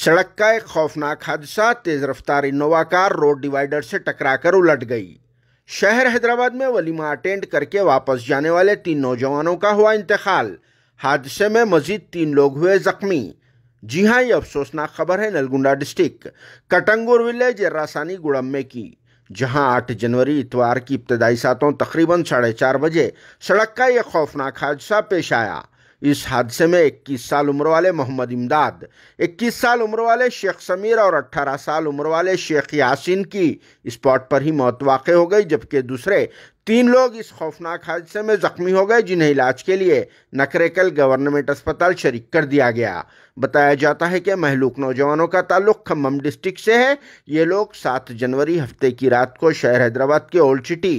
सड़क का एक खौफनाक हादसा तेज रफ्तार इनोवा कार रोड डिवाइडर से टकराकर उलट गई शहर हैदराबाद में वलीमा अटेंड करके वापस जाने वाले तीन नौजवानों का हुआ इंतकाल हादसे में मजीद तीन लोग हुए जख्मी जी हाँ ये अफसोसनाक खबर है नलगुंडा डिस्ट्रिक्ट कटंगुर विलेज रासानी गुड़म्बे की जहां 8 जनवरी इतवार की इब्तदाई सातों तकरीबन साढ़े चार बजे सड़क का यह खौफनाक हादसा पेश आया इस हादसे में 21 साल उम्र वाले मोहम्मद इमदाद 21 साल उम्र वाले शेख समीर और 18 साल उम्र वाले शेख यासिन की स्पॉट पर ही मौत वाक़ हो गई जबकि दूसरे तीन लोग इस खौफनाक हादसे में जख्मी हो गए जिन्हें इलाज के लिए नकरेकल गवर्नमेंट अस्पताल शरीक कर दिया गया बताया जाता है कि महलूक नौजवानों का ताल्लुक खम्भम डिस्ट्रिक्ट से है ये लोग सात जनवरी हफ्ते की रात को शहर हैदराबाद के ओल्ड सिटी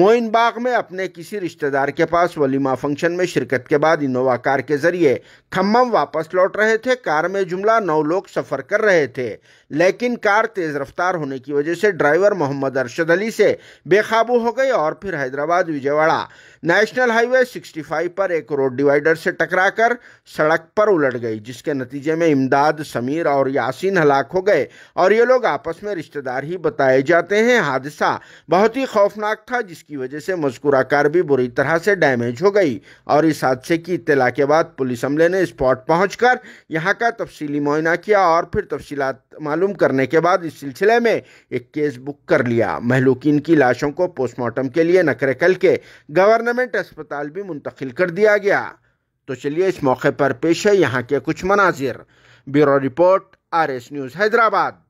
मोइन बाग में अपने किसी रिश्तेदार के पास वलीमा फंक्शन में शिरकत के बाद इनोवा कार के जरिए खम्भम वापस लौट रहे थे कार में जुमला नौ लोग सफ़र कर रहे थे लेकिन कार तेज़ रफ्तार होने की वजह से ड्राइवर मोहम्मद अरशद अली से बेकाबू हो गई और फिर फिर हैदराबाद विजयवाड़ा नेशनल हाईवे 65 पर एक रोड डिवाइडर से टकराकर सड़क पर उलट गई जिसके नतीजे में इमदाद समीर और यासीन हलाक हो गए और ये लोग आपस में रिश्तेदार ही बताए जाते हैं हादसा बहुत ही खौफनाक था जिसकी वजह से मजकूरा कार भी बुरी तरह से डैमेज हो गई और इस हादसे की इतला के बाद पुलिस अमले ने स्पॉट पहुँच कर यहां का तफसीली मुआयना किया और फिर तफसीत मालूम करने के बाद इस सिलसिले में एक केस बुक कर लिया महलुकिन की लाशों को पोस्टमार्टम के लिए लिए नकर कल के गवर्नमेंट अस्पताल भी मुंतकिल कर दिया गया तो चलिए इस मौके पर पेश है यहाँ के कुछ मनाजिर bureau report R S news Hyderabad